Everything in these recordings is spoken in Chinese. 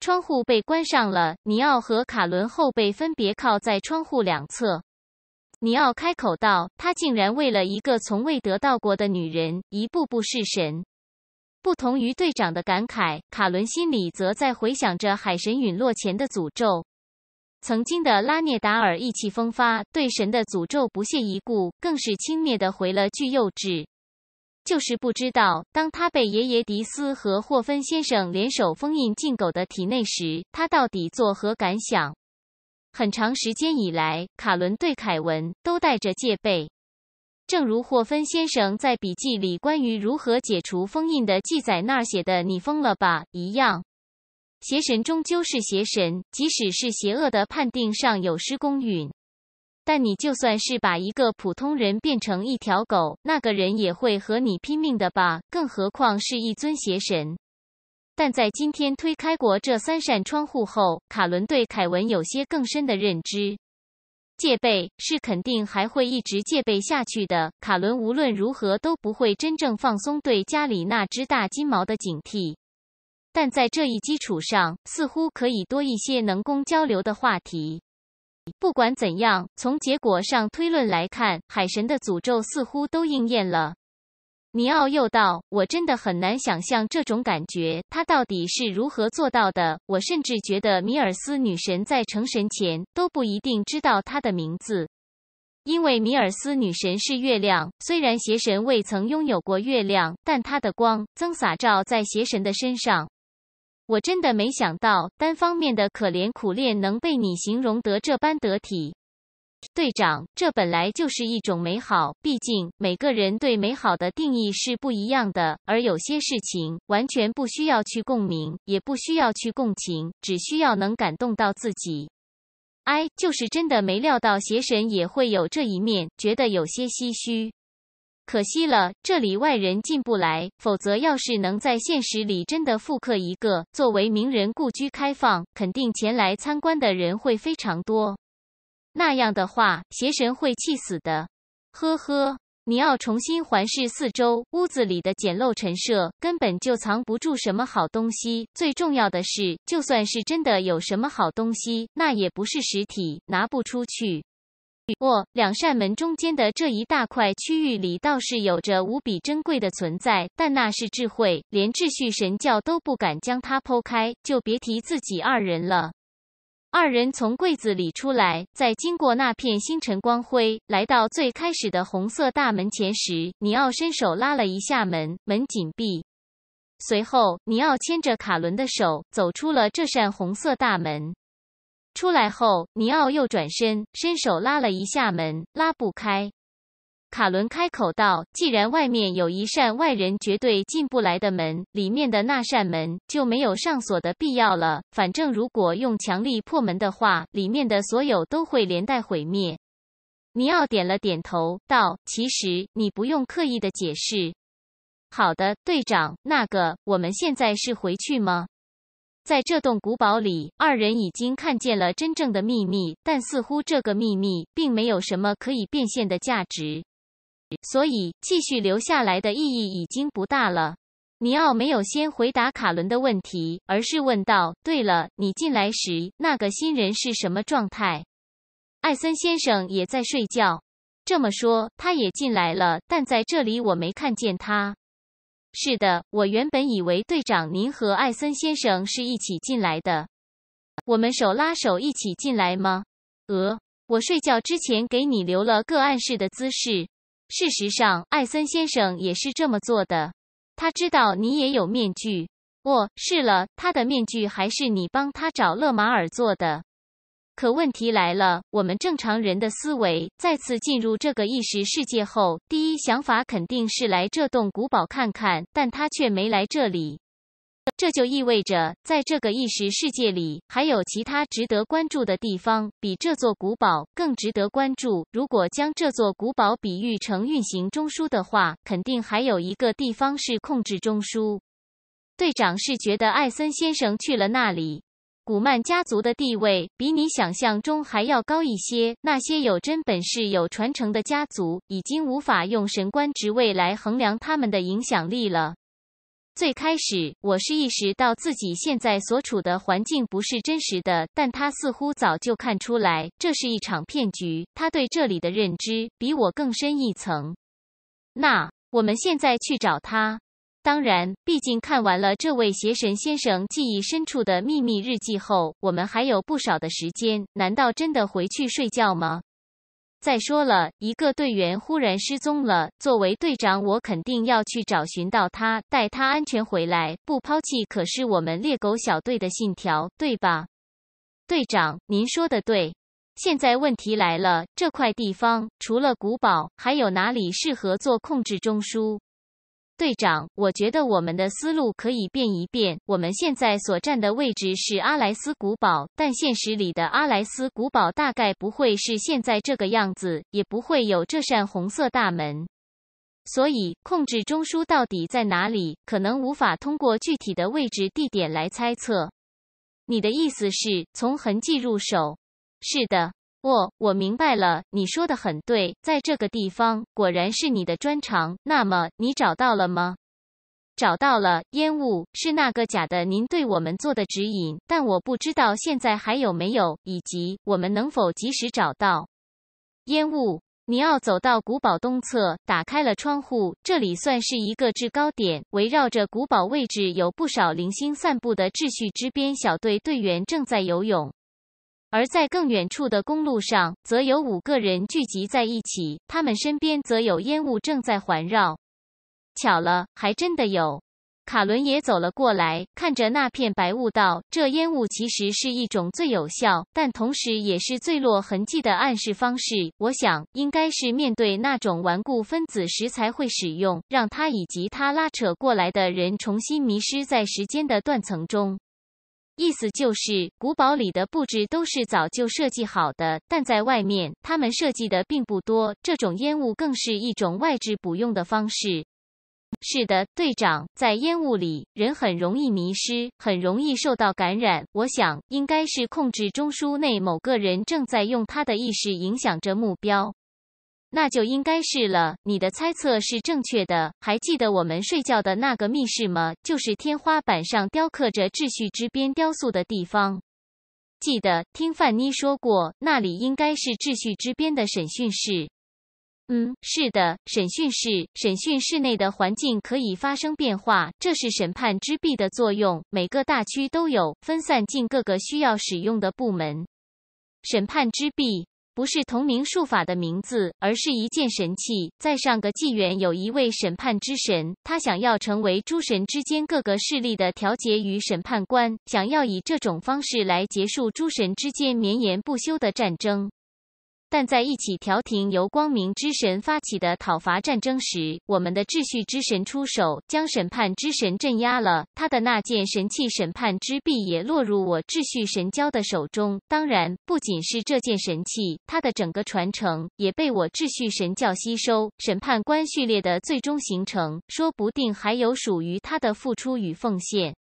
窗户被关上了，尼奥和卡伦后背分别靠在窗户两侧。尼奥开口道：“他竟然为了一个从未得到过的女人，一步步弑神。”不同于队长的感慨，卡伦心里则在回想着海神陨落前的诅咒。曾经的拉涅达尔意气风发，对神的诅咒不屑一顾，更是轻蔑的回了句：“幼稚。”就是不知道，当他被爷爷迪斯和霍芬先生联手封印进狗的体内时，他到底作何感想？很长时间以来，卡伦对凯文都带着戒备，正如霍芬先生在笔记里关于如何解除封印的记载那儿写的：“你疯了吧？”一样，邪神终究是邪神，即使是邪恶的判定上有失公允。但你就算是把一个普通人变成一条狗，那个人也会和你拼命的吧？更何况是一尊邪神。但在今天推开过这三扇窗户后，卡伦对凯文有些更深的认知。戒备是肯定还会一直戒备下去的。卡伦无论如何都不会真正放松对家里那只大金毛的警惕。但在这一基础上，似乎可以多一些能工交流的话题。不管怎样，从结果上推论来看，海神的诅咒似乎都应验了。尼奥又道：“我真的很难想象这种感觉，他到底是如何做到的？我甚至觉得米尔斯女神在成神前都不一定知道她的名字，因为米尔斯女神是月亮。虽然邪神未曾拥有过月亮，但她的光曾洒照在邪神的身上。”我真的没想到，单方面的可怜苦练能被你形容得这般得体。队长，这本来就是一种美好，毕竟每个人对美好的定义是不一样的。而有些事情，完全不需要去共鸣，也不需要去共情，只需要能感动到自己。哎，就是真的没料到邪神也会有这一面，觉得有些唏嘘。可惜了，这里外人进不来。否则，要是能在现实里真的复刻一个，作为名人故居开放，肯定前来参观的人会非常多。那样的话，邪神会气死的。呵呵，你要重新环视四周，屋子里的简陋陈设根本就藏不住什么好东西。最重要的是，就算是真的有什么好东西，那也不是实体，拿不出去。哦，两扇门中间的这一大块区域里倒是有着无比珍贵的存在，但那是智慧，连秩序神教都不敢将它剖开，就别提自己二人了。二人从柜子里出来，在经过那片星辰光辉，来到最开始的红色大门前时，尼奥伸手拉了一下门，门紧闭。随后，尼奥牵着卡伦的手走出了这扇红色大门。出来后，尼奥又转身，伸手拉了一下门，拉不开。卡伦开口道：“既然外面有一扇外人绝对进不来的门，里面的那扇门就没有上锁的必要了。反正如果用强力破门的话，里面的所有都会连带毁灭。”尼奥点了点头，道：“其实你不用刻意的解释。”“好的，队长。那个，我们现在是回去吗？”在这栋古堡里，二人已经看见了真正的秘密，但似乎这个秘密并没有什么可以变现的价值，所以继续留下来的意义已经不大了。尼奥没有先回答卡伦的问题，而是问道：“对了，你进来时那个新人是什么状态？”艾森先生也在睡觉。这么说，他也进来了，但在这里我没看见他。是的，我原本以为队长您和艾森先生是一起进来的。我们手拉手一起进来吗？呃，我睡觉之前给你留了个暗示的姿势。事实上，艾森先生也是这么做的。他知道你也有面具。哦，是了，他的面具还是你帮他找勒马尔做的。可问题来了，我们正常人的思维再次进入这个意识世界后，第一想法肯定是来这栋古堡看看，但他却没来这里。这就意味着，在这个意识世界里，还有其他值得关注的地方，比这座古堡更值得关注。如果将这座古堡比喻成运行中枢的话，肯定还有一个地方是控制中枢。队长是觉得艾森先生去了那里。古曼家族的地位比你想象中还要高一些。那些有真本事、有传承的家族，已经无法用神官职位来衡量他们的影响力了。最开始，我是意识到自己现在所处的环境不是真实的，但他似乎早就看出来，这是一场骗局。他对这里的认知比我更深一层。那我们现在去找他。当然，毕竟看完了这位邪神先生记忆深处的秘密日记后，我们还有不少的时间。难道真的回去睡觉吗？再说了，一个队员忽然失踪了，作为队长，我肯定要去找寻到他，带他安全回来，不抛弃。可是我们猎狗小队的信条，对吧？队长，您说的对。现在问题来了，这块地方除了古堡，还有哪里适合做控制中枢？队长，我觉得我们的思路可以变一变。我们现在所站的位置是阿莱斯古堡，但现实里的阿莱斯古堡大概不会是现在这个样子，也不会有这扇红色大门。所以，控制中枢到底在哪里，可能无法通过具体的位置地点来猜测。你的意思是，从痕迹入手？是的。哦，我明白了，你说的很对，在这个地方果然是你的专长。那么你找到了吗？找到了，烟雾是那个假的。您对我们做的指引，但我不知道现在还有没有，以及我们能否及时找到烟雾。尼奥走到古堡东侧，打开了窗户。这里算是一个制高点，围绕着古堡位置有不少零星散布的秩序之边小队队员正在游泳。而在更远处的公路上，则有五个人聚集在一起，他们身边则有烟雾正在环绕。巧了，还真的有。卡伦也走了过来，看着那片白雾道：“这烟雾其实是一种最有效，但同时也是最落痕迹的暗示方式。我想，应该是面对那种顽固分子时才会使用，让他以及他拉扯过来的人重新迷失在时间的断层中。”意思就是，古堡里的布置都是早就设计好的，但在外面，他们设计的并不多。这种烟雾更是一种外置补用的方式。是的，队长，在烟雾里，人很容易迷失，很容易受到感染。我想，应该是控制中枢内某个人正在用他的意识影响着目标。那就应该是了，你的猜测是正确的。还记得我们睡觉的那个密室吗？就是天花板上雕刻着秩序之边雕塑的地方。记得听范妮说过，那里应该是秩序之边的审讯室。嗯，是的，审讯室。审讯室内的环境可以发生变化，这是审判之壁的作用。每个大区都有，分散进各个需要使用的部门。审判之壁。不是同名术法的名字，而是一件神器。在上个纪元，有一位审判之神，他想要成为诸神之间各个势力的调节与审判官，想要以这种方式来结束诸神之间绵延不休的战争。但在一起调停由光明之神发起的讨伐战争时，我们的秩序之神出手，将审判之神镇压了。他的那件神器审判之臂也落入我秩序神教的手中。当然，不仅是这件神器，他的整个传承也被我秩序神教吸收。审判官序列的最终形成，说不定还有属于他的付出与奉献。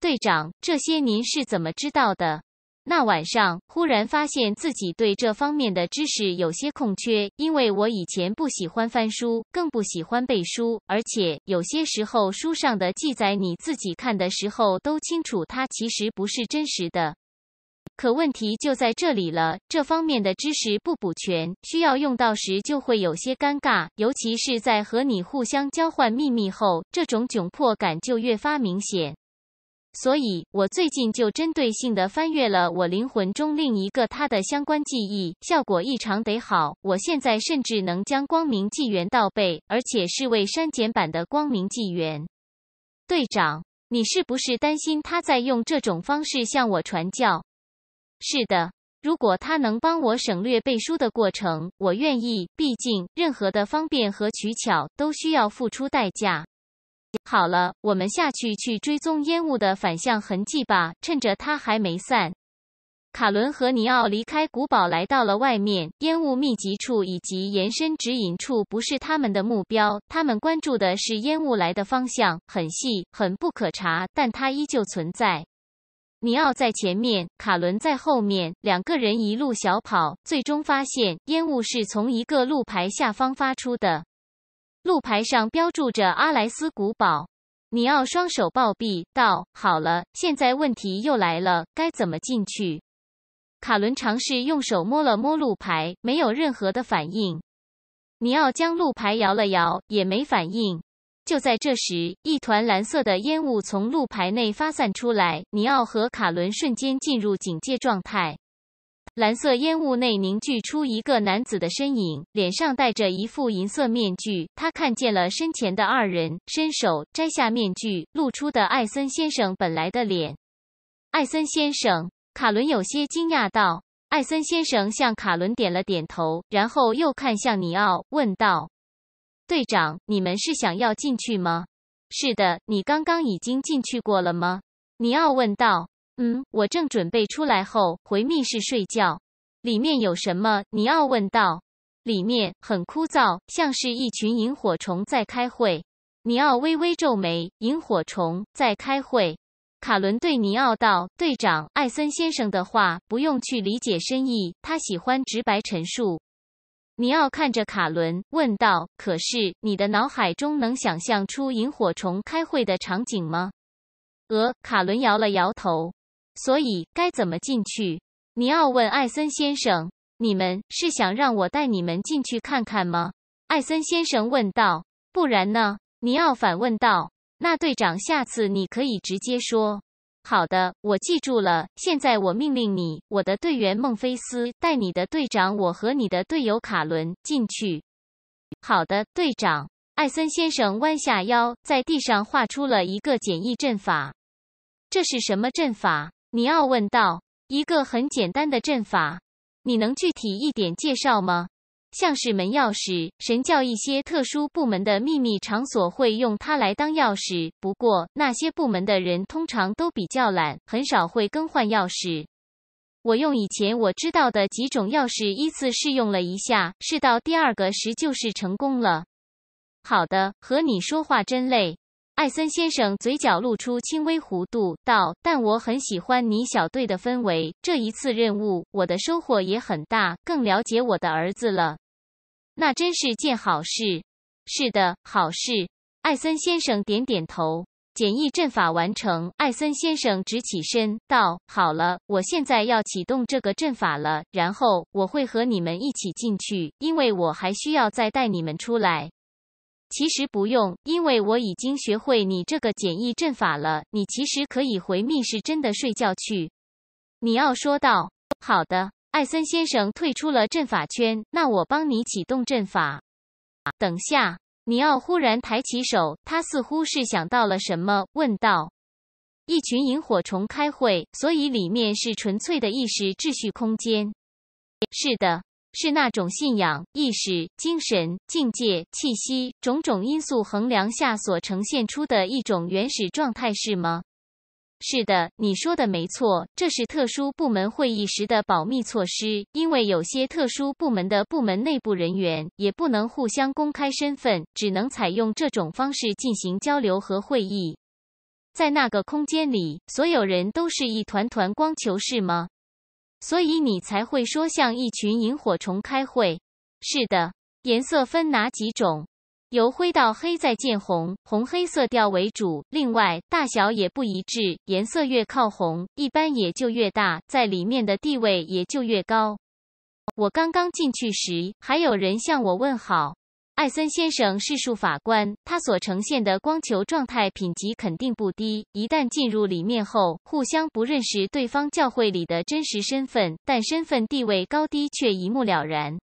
队长，这些您是怎么知道的？那晚上忽然发现自己对这方面的知识有些空缺，因为我以前不喜欢翻书，更不喜欢背书，而且有些时候书上的记载你自己看的时候都清楚，它其实不是真实的。可问题就在这里了，这方面的知识不补全，需要用到时就会有些尴尬，尤其是在和你互相交换秘密后，这种窘迫感就越发明显。所以，我最近就针对性的翻阅了我灵魂中另一个他的相关记忆，效果异常得好。我现在甚至能将《光明纪元》倒背，而且是未删减版的《光明纪元》。队长，你是不是担心他在用这种方式向我传教？是的，如果他能帮我省略背书的过程，我愿意。毕竟，任何的方便和取巧都需要付出代价。好了，我们下去去追踪烟雾的反向痕迹吧，趁着它还没散。卡伦和尼奥离开古堡，来到了外面。烟雾密集处以及延伸指引处不是他们的目标，他们关注的是烟雾来的方向。很细，很不可查，但它依旧存在。尼奥在前面，卡伦在后面，两个人一路小跑，最终发现烟雾是从一个路牌下方发出的。路牌上标注着阿莱斯古堡。尼奥双手抱臂道：“好了，现在问题又来了，该怎么进去？”卡伦尝试用手摸了摸路牌，没有任何的反应。尼奥将路牌摇了摇，也没反应。就在这时，一团蓝色的烟雾从路牌内发散出来，尼奥和卡伦瞬间进入警戒状态。蓝色烟雾内凝聚出一个男子的身影，脸上戴着一副银色面具。他看见了身前的二人，伸手摘下面具，露出的艾森先生本来的脸。艾森先生，卡伦有些惊讶道。艾森先生向卡伦点了点头，然后又看向尼奥，问道：“队长，你们是想要进去吗？”“是的，你刚刚已经进去过了吗？”尼奥问道。嗯，我正准备出来后回密室睡觉，里面有什么？尼奥问道。里面很枯燥，像是一群萤火虫在开会。尼奥微微皱眉。萤火虫在开会。卡伦对尼奥道：“队长艾森先生的话不用去理解深意，他喜欢直白陈述。”尼奥看着卡伦问道：“可是你的脑海中能想象出萤火虫开会的场景吗？”呃，卡伦摇了摇头。所以该怎么进去？尼奥问艾森先生：“你们是想让我带你们进去看看吗？”艾森先生问道。“不然呢？”尼奥反问道。“那队长，下次你可以直接说。”“好的，我记住了。”现在我命令你，我的队员孟菲斯带你的队长我和你的队友卡伦进去。“好的，队长。”艾森先生弯下腰，在地上画出了一个简易阵法。“这是什么阵法？”尼奥问道：“一个很简单的阵法，你能具体一点介绍吗？像是门钥匙，神教一些特殊部门的秘密场所会用它来当钥匙，不过那些部门的人通常都比较懒，很少会更换钥匙。我用以前我知道的几种钥匙依次试用了一下，试到第二个时就是成功了。好的，和你说话真累。”艾森先生嘴角露出轻微弧度，道：“但我很喜欢你小队的氛围。这一次任务，我的收获也很大，更了解我的儿子了。那真是件好事。是的，好事。”艾森先生点点头。简易阵法完成。艾森先生直起身，道：“好了，我现在要启动这个阵法了，然后我会和你们一起进去，因为我还需要再带你们出来。”其实不用，因为我已经学会你这个简易阵法了。你其实可以回密室，真的睡觉去。”尼奥说道。“好的，艾森先生退出了阵法圈。那我帮你启动阵法。等下，尼奥忽然抬起手，他似乎是想到了什么，问道：“一群萤火虫开会，所以里面是纯粹的意识秩序空间。”“是的。”是那种信仰、意识、精神、境界、气息种种因素衡量下所呈现出的一种原始状态，是吗？是的，你说的没错，这是特殊部门会议时的保密措施，因为有些特殊部门的部门内部人员也不能互相公开身份，只能采用这种方式进行交流和会议。在那个空间里，所有人都是一团团光球，是吗？所以你才会说像一群萤火虫开会。是的，颜色分哪几种？由灰到黑，再见红，红黑色调为主。另外，大小也不一致，颜色越靠红，一般也就越大，在里面的地位也就越高。我刚刚进去时，还有人向我问好。艾森先生，是俗法官，他所呈现的光球状态品级肯定不低。一旦进入里面后，互相不认识对方教会里的真实身份，但身份地位高低却一目了然。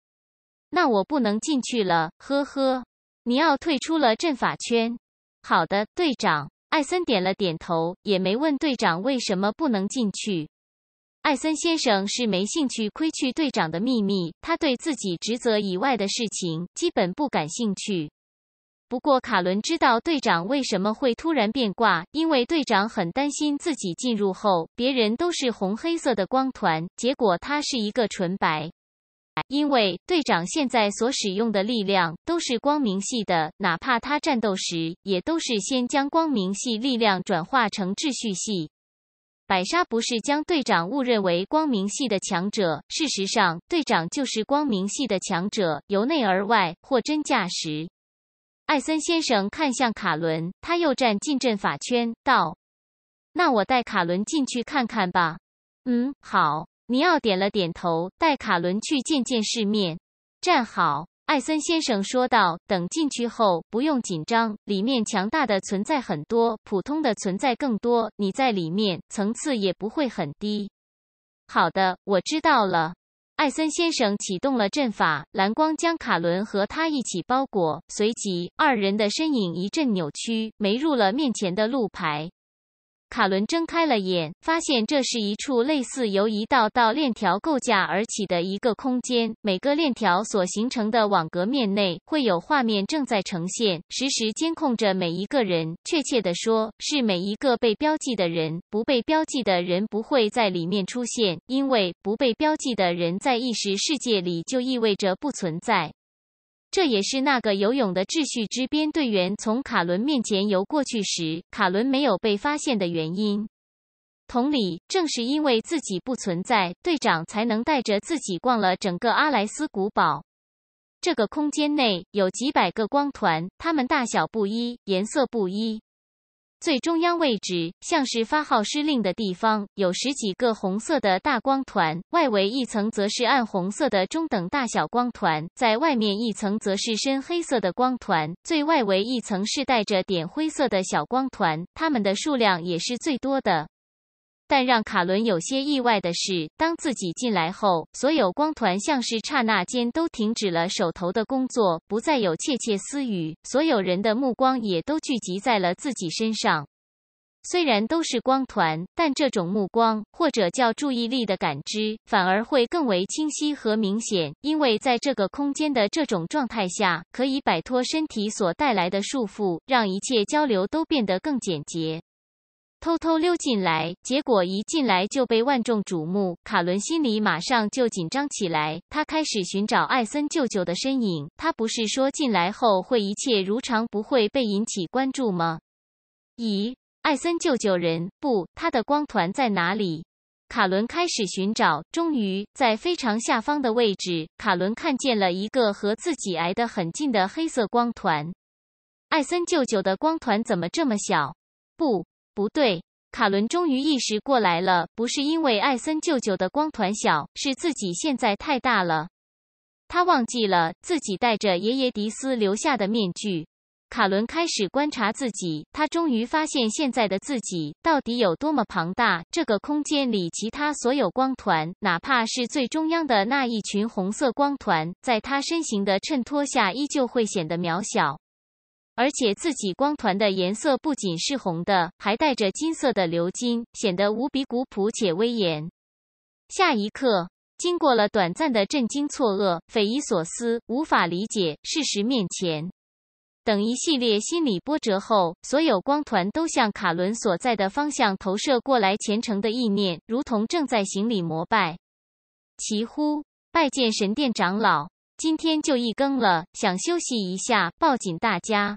那我不能进去了，呵呵。尼奥退出了阵法圈。好的，队长。艾森点了点头，也没问队长为什么不能进去。艾森先生是没兴趣窥去队长的秘密，他对自己职责以外的事情基本不感兴趣。不过卡伦知道队长为什么会突然变卦，因为队长很担心自己进入后，别人都是红黑色的光团，结果他是一个纯白。因为队长现在所使用的力量都是光明系的，哪怕他战斗时也都是先将光明系力量转化成秩序系。百沙不是将队长误认为光明系的强者，事实上，队长就是光明系的强者，由内而外，货真价实。艾森先生看向卡伦，他又站进阵法圈，道：“那我带卡伦进去看看吧。”“嗯，好。”尼奥点了点头，带卡伦去见见世面。站好。艾森先生说道：“等进去后不用紧张，里面强大的存在很多，普通的存在更多，你在里面层次也不会很低。”好的，我知道了。艾森先生启动了阵法，蓝光将卡伦和他一起包裹，随即二人的身影一阵扭曲，没入了面前的路牌。卡伦睁开了眼，发现这是一处类似由一道道链条构架而起的一个空间。每个链条所形成的网格面内，会有画面正在呈现，实时监控着每一个人。确切的说，是每一个被标记的人。不被标记的人不会在里面出现，因为不被标记的人在意识世界里就意味着不存在。这也是那个游泳的秩序之边队员从卡伦面前游过去时，卡伦没有被发现的原因。同理，正是因为自己不存在，队长才能带着自己逛了整个阿莱斯古堡。这个空间内有几百个光团，它们大小不一，颜色不一。最中央位置像是发号施令的地方，有十几个红色的大光团；外围一层则是暗红色的中等大小光团，在外面一层则是深黑色的光团，最外围一层是带着点灰色的小光团，它们的数量也是最多的。但让卡伦有些意外的是，当自己进来后，所有光团像是刹那间都停止了手头的工作，不再有窃窃私语，所有人的目光也都聚集在了自己身上。虽然都是光团，但这种目光或者叫注意力的感知，反而会更为清晰和明显，因为在这个空间的这种状态下，可以摆脱身体所带来的束缚，让一切交流都变得更简洁。偷偷溜进来，结果一进来就被万众瞩目。卡伦心里马上就紧张起来，他开始寻找艾森舅舅的身影。他不是说进来后会一切如常，不会被引起关注吗？咦，艾森舅舅人不？他的光团在哪里？卡伦开始寻找，终于在非常下方的位置，卡伦看见了一个和自己挨得很近的黑色光团。艾森舅舅的光团怎么这么小？不。不对，卡伦终于意识过来了，不是因为艾森舅舅的光团小，是自己现在太大了。他忘记了自己戴着爷爷迪斯留下的面具。卡伦开始观察自己，他终于发现现在的自己到底有多么庞大。这个空间里其他所有光团，哪怕是最中央的那一群红色光团，在他身形的衬托下，依旧会显得渺小。而且自己光团的颜色不仅是红的，还带着金色的鎏金，显得无比古朴且威严。下一刻，经过了短暂的震惊、错愕、匪夷所思、无法理解、事实面前等一系列心理波折后，所有光团都向卡伦所在的方向投射过来，虔诚的意念如同正在行礼膜拜。齐乎，拜见神殿长老。今天就一更了，想休息一下，抱紧大家。